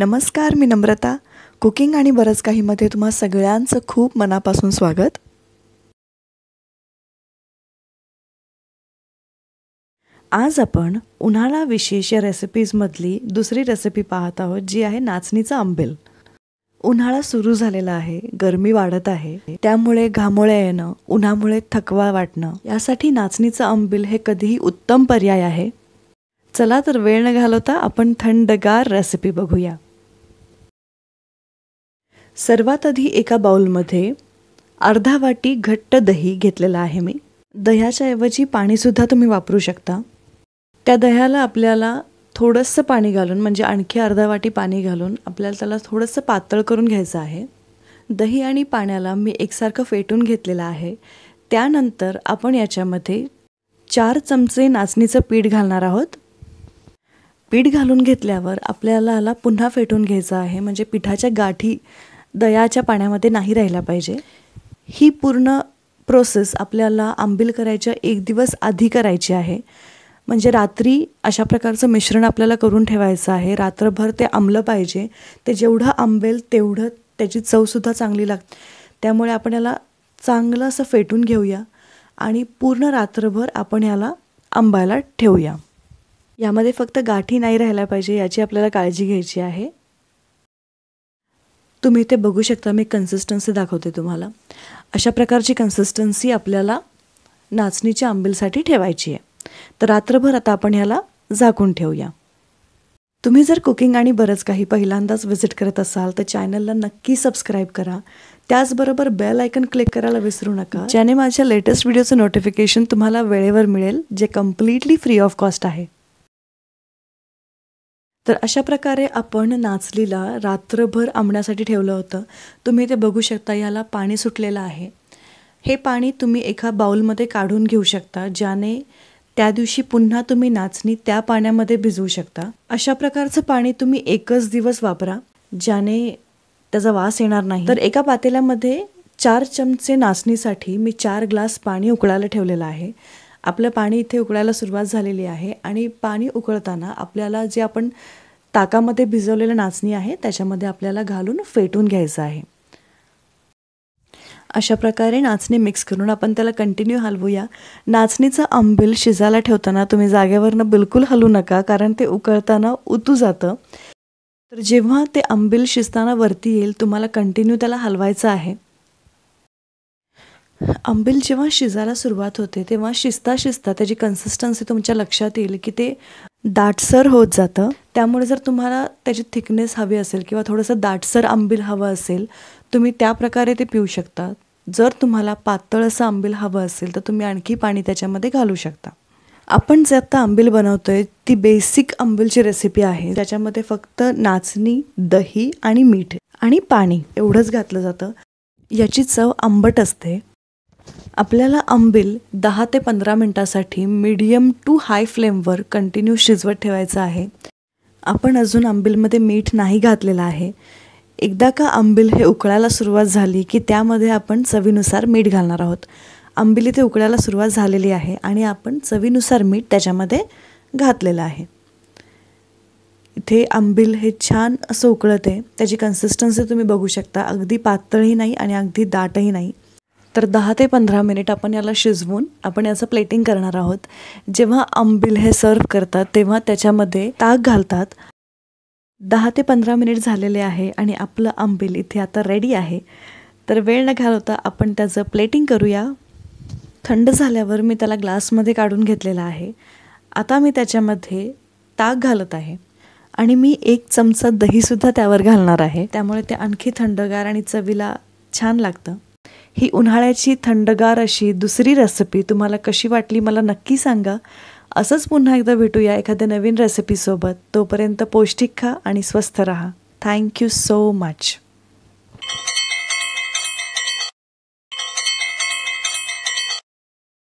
नमस्कार मी नम्रता कुकिंग आणि बरंच काहीमध्ये तुम्हा सगळ्यांचं खूप मनापासून स्वागत आज आपण उन्हाळा विशेष या रेसिपीजमधली दुसरी रेसिपी पाहत आहोत जी आहे नाचणीचा आंबेल उन्हाळा सुरू झालेला आहे गरमी वाढत आहे त्यामुळे घामोळे येणं उन्हामुळे थकवा वाटणं यासाठी नाचणीचं आंबील हे कधीही उत्तम पर्याय आहे चला तर वेळ न घालवता आपण थंडगार रेसिपी बघूया सर्वात आधी एका बाऊलमध्ये अर्धा वाटी घट्ट दही घेतलेलं आहे मी दह्याच्या ऐवजी पाणीसुद्धा तुम्ही वापरू शकता त्या दह्याला आपल्याला थोडंसं पाणी घालून म्हणजे आणखी अर्धा वाटी पाणी घालून आपल्याला त्याला थोडंसं पातळ करून घ्यायचं आहे दही आणि पाण्याला मी एकसारखं फेटून घेतलेलं आहे त्यानंतर आपण याच्यामध्ये चार चमचे नाचणीचं पीठ घालणार आहोत पीठ घालून घेतल्यावर आपल्याला पुन्हा फेटून घ्यायचं आहे म्हणजे पिठाच्या गाठी दयाच्या पाण्यामध्ये नाही राहिला पाहिजे ही पूर्ण प्रोसेस आपल्याला आंबील करायच्या एक दिवस आधी करायची आहे म्हणजे रात्री अशा प्रकारचं मिश्रण आपल्याला करून ठेवायचं आहे रात्रभर ते आंबलं पाहिजे ते जेवढं आंबेल तेवढं त्याची चवसुद्धा चांगली लागते त्यामुळे आपण याला चांगलं असं फेटून घेऊया आणि पूर्ण रात्रभर आपण याला आंबायला ठेवूया यामध्ये फक्त गाठी नाही राहायला पाहिजे याची आपल्याला काळजी घ्यायची आहे तुम्ही ते बघू शकता मी कन्सिस्टन्सी दाखवते तुम्हाला अशा प्रकारची कन्सिस्टन्सी आपल्याला नाचणीच्या आंबीलसाठी ठेवायची आहे तर रात्रभर आता आपण ह्याला झाकून ठेवूया तुम्ही जर कुकिंग आणि बरंच काही पहिल्यांदाच व्हिजिट करत असाल तर चॅनलला नक्की सबस्क्राईब करा त्याचबरोबर बेल आयकन क्लिक करायला विसरू नका ज्याने माझ्या लेटेस्ट व्हिडिओचं नोटिफिकेशन तुम्हाला वेळेवर मिळेल जे कम्प्लिटली फ्री ऑफ कॉस्ट आहे तर अशा प्रकारे आपण नाचलीला रात्रभर आंबण्यासाठी ठेवलं होतं तुम्ही ते बघू शकता याला पाणी सुटलेलं आहे हे पाणी तुम्ही एका बाउलमध्ये काढून घेऊ शकता ज्याने त्या दिवशी पुन्हा तुम्ही नाचणी त्या पाण्यामध्ये भिजवू शकता अशा प्रकारचं पाणी तुम्ही एकच दिवस वापरा ज्याने त्याचा वास येणार नाही तर एका पातेल्यामध्ये चार चमचे नाचणीसाठी मी चार ग्लास पाणी उकळायला ठेवलेलं आहे आपलं पाणी इथे उकळायला सुरुवात झालेली आहे आणि पाणी उकळताना आपल्याला जे आपण ताकामध्ये भिजवलेलं नाचणी आहे त्याच्यामध्ये आपल्याला घालून फेटून घ्यायचं आहे अशा प्रकारे नाचणी मिक्स करून आपण त्याला कंटिन्यू हलवूया नाचणीचं आंबील शिजायला ठेवताना तुम्ही जागेवरनं बिलकुल हलू नका कारण ते उकळताना उतू जातं तर जेव्हा ते आंबील शिजताना वरती येईल तुम्हाला कंटिन्यू त्याला हलवायचं आहे आंबील जेव्हा शिजायला सुरुवात होते तेव्हा शिजता शिजता त्याची कन्सिस्टन्सी तुमच्या लक्षात येईल की ते दाटसर होत जातं त्यामुळे जर तुम्हाला त्याची थिकनेस हवी असेल किंवा थोडंसं दाटसर आंबील हवं असेल तुम्ही त्या प्रकारे ते पिऊ शकता जर तुम्हाला पातळ असं आंबील हवं असेल तर तुम्ही आणखी पाणी त्याच्यामध्ये घालू शकता आपण जे आत्ता आंबील बनवतो आहे ती बेसिक आंबीलची रेसिपी आहे त्याच्यामध्ये फक्त नाचणी दही आणि मीठ आणि पाणी एवढंच घातलं जातं याची चव आंबट असते आपल्याला आंबील दहा ते पंधरा मिनटासाठी मीडियम टू हाय फ्लेमवर कंटिन्यू शिजवत ठेवायचं आहे आपण अजून आंबीलमध्ये मीठ नाही घातलेलं आहे एकदा का आंबील हे उकळायला सुरुवात झाली की त्यामध्ये आपण चवीनुसार मीठ घालणार आहोत आंबील इथे उकळायला सुरुवात झालेली आहे आणि आपण चवीनुसार मीठ त्याच्यामध्ये घातलेलं आहे इथे आंबील हे छान असं उकळत आहे त्याची कन्सिस्टन्सी तुम्ही बघू शकता अगदी पातळही नाही आणि अगदी दाटही नाही तर दहा ते पंधरा मिनिट आपण याला शिजवून आपण याचं प्लेटिंग करणार आहोत जेव्हा आंबिल हे सर्व करतात तेव्हा त्याच्यामध्ये ताक घालतात दहा ते पंधरा मिनिट झालेले आहे आणि आपलं आंबिल इथे आता रेडी आहे तर वेळ न घालवता आपण त्याचं प्लेटिंग करूया थंड झाल्यावर मी त्याला ग्लासमध्ये काढून घेतलेला आहे आता मी त्याच्यामध्ये ताक घालत आहे आणि मी एक चमचा दहीसुद्धा त्यावर घालणार आहे त्यामुळे ते आणखी थंडगार आणि चवीला छान लागतं ही उन्हाळ्याची थंडगार अशी दुसरी रेसिपी तुम्हाला कशी वाटली मला नक्की सांगा असंच पुन्हा एकदा भेटूया एखाद्या नवीन रेसिपीसोबत तोपर्यंत पौष्टिक खा आणि स्वस्थ रहा थँक्यू सो मच